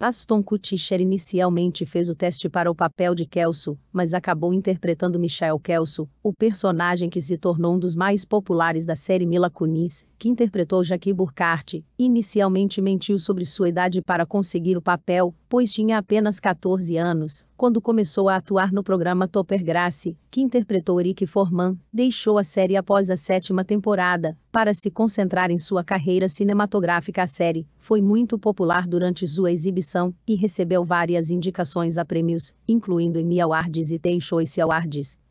Aston Kutcher inicialmente fez o teste para o papel de Kelso, mas acabou interpretando Michael Kelso, o personagem que se tornou um dos mais populares da série Mila Kunis, que interpretou Jackie Burkhardt, inicialmente mentiu sobre sua idade para conseguir o papel, pois tinha apenas 14 anos, quando começou a atuar no programa Topper Grace, que interpretou Eric Forman, deixou a série após a sétima temporada, para se concentrar em sua carreira cinematográfica. A série foi muito popular durante sua exibição e recebeu várias indicações a prêmios, incluindo Emmy Awards e Teen Awards,